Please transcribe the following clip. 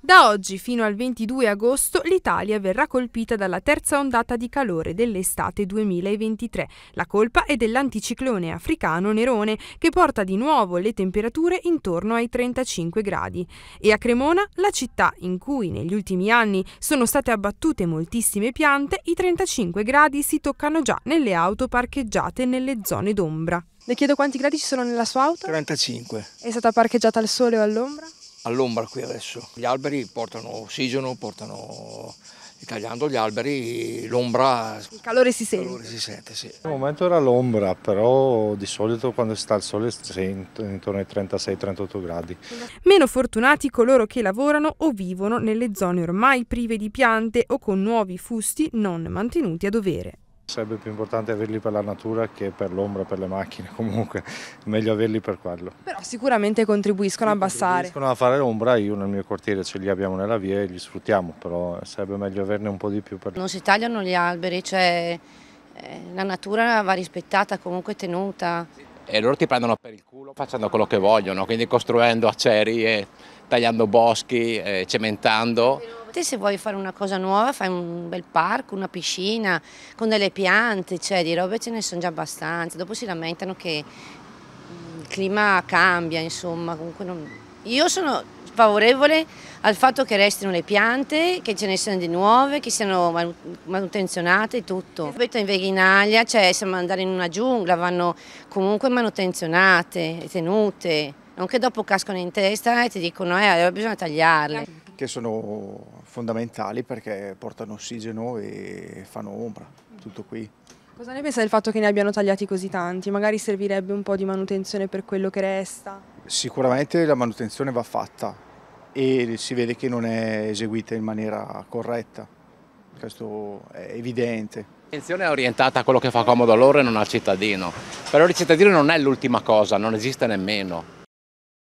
Da oggi fino al 22 agosto l'Italia verrà colpita dalla terza ondata di calore dell'estate 2023. La colpa è dell'anticiclone africano Nerone che porta di nuovo le temperature intorno ai 35 gradi. E a Cremona, la città in cui negli ultimi anni sono state abbattute moltissime piante, i 35 gradi si toccano già nelle auto parcheggiate nelle zone d'ombra. Le chiedo quanti gradi ci sono nella sua auto? 35. È stata parcheggiata al sole o all'ombra? all'ombra qui adesso. Gli alberi portano ossigeno, portano tagliando gli alberi l'ombra... Il calore si sente. Calore si sente sì. Al momento era l'ombra, però di solito quando sta il sole sei intorno ai 36-38 gradi. Meno fortunati coloro che lavorano o vivono nelle zone ormai prive di piante o con nuovi fusti non mantenuti a dovere. Sarebbe più importante averli per la natura che per l'ombra, per le macchine, comunque meglio averli per quello. Però sicuramente contribuiscono a abbassare. Contribuiscono a fare l'ombra, io nel mio quartiere ce li abbiamo nella via e li sfruttiamo, però sarebbe meglio averne un po' di più. Per... Non si tagliano gli alberi, cioè eh, la natura va rispettata, comunque tenuta. E loro ti prendono per il culo facendo quello che vogliono, quindi costruendo acerie, tagliando boschi, cementando estate se vuoi fare una cosa nuova fai un bel parco, una piscina con delle piante, cioè di robe ce ne sono già abbastanza, dopo si lamentano che mm, il clima cambia, insomma, comunque non... io sono favorevole al fatto che restino le piante, che ce ne siano di nuove, che siano manutenzionate e tutto. Ripeto, in veghinaglia, cioè siamo andare in una giungla, vanno comunque manutenzionate, e tenute non che dopo cascano in testa e ti dicono che eh, bisogna tagliarle che sono fondamentali perché portano ossigeno e fanno ombra, tutto qui. Cosa ne pensa del fatto che ne abbiano tagliati così tanti? Magari servirebbe un po' di manutenzione per quello che resta? Sicuramente la manutenzione va fatta e si vede che non è eseguita in maniera corretta, questo è evidente. L'attenzione è orientata a quello che fa comodo a loro e non al cittadino, però il cittadino non è l'ultima cosa, non esiste nemmeno.